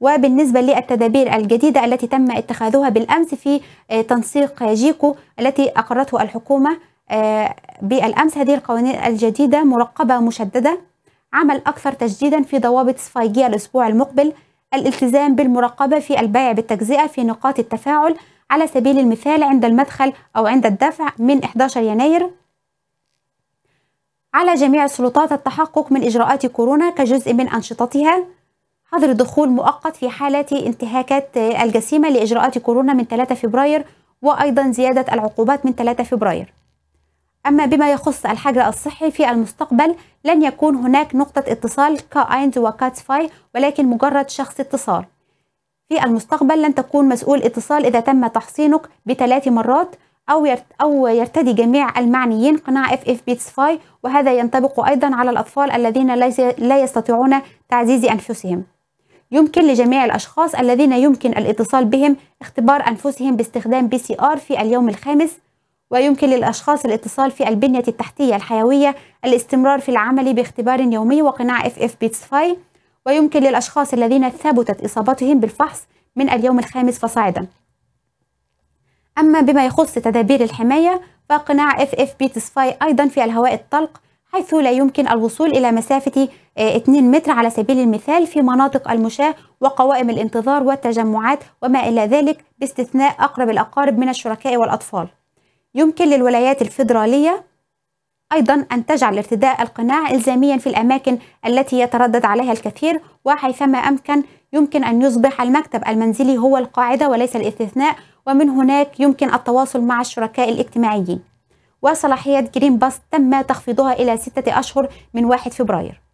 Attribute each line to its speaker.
Speaker 1: وبالنسبة للتدابير الجديدة التي تم اتخاذها بالأمس في آه، تنسيق جيكو التي أقرته الحكومة آه، بالأمس هذه القوانين الجديدة مرقبة مشددة عمل أكثر تجديدا في ضوابط سفايجيا الأسبوع المقبل الالتزام بالمراقبة في البيع بالتجزئة في نقاط التفاعل على سبيل المثال عند المدخل أو عند الدفع من 11 يناير على جميع السلطات التحقق من إجراءات كورونا كجزء من أنشطتها حظر دخول مؤقت في حالة انتهاكات الجسيمة لإجراءات كورونا من 3 فبراير وأيضا زيادة العقوبات من 3 فبراير أما بما يخص الحجر الصحي في المستقبل لن يكون هناك نقطة اتصال وكاتس وكاتسفاي ولكن مجرد شخص اتصال في المستقبل لن تكون مسؤول اتصال إذا تم تحصينك بثلاث مرات أو أو يرتدي جميع المعنيين قناع اف اف بيتس فاي وهذا ينطبق أيضا على الأطفال الذين لا يستطيعون تعزيز أنفسهم يمكن لجميع الأشخاص الذين يمكن الاتصال بهم اختبار أنفسهم باستخدام بي سي آر في اليوم الخامس ويمكن للأشخاص الاتصال في البنية التحتية الحيوية الاستمرار في العمل باختبار يومي وقناع اف اف فاي ويمكن للأشخاص الذين ثبتت إصابتهم بالفحص من اليوم الخامس فصاعدا أما بما يخص تدابير الحماية فقناع اف اف فاي أيضا في الهواء الطلق حيث لا يمكن الوصول إلى مسافة 2 آه، متر على سبيل المثال في مناطق المشاة وقوائم الانتظار والتجمعات وما إلى ذلك باستثناء أقرب الأقارب من الشركاء والأطفال يمكن للولايات الفيدرالية أيضا أن تجعل ارتداء القناع إلزاميا في الأماكن التي يتردد عليها الكثير وحيثما أمكن يمكن أن يصبح المكتب المنزلي هو القاعدة وليس الاستثناء ومن هناك يمكن التواصل مع الشركاء الاجتماعيين وصلاحية جرين باس تم تخفيضها إلى ستة أشهر من 1 فبراير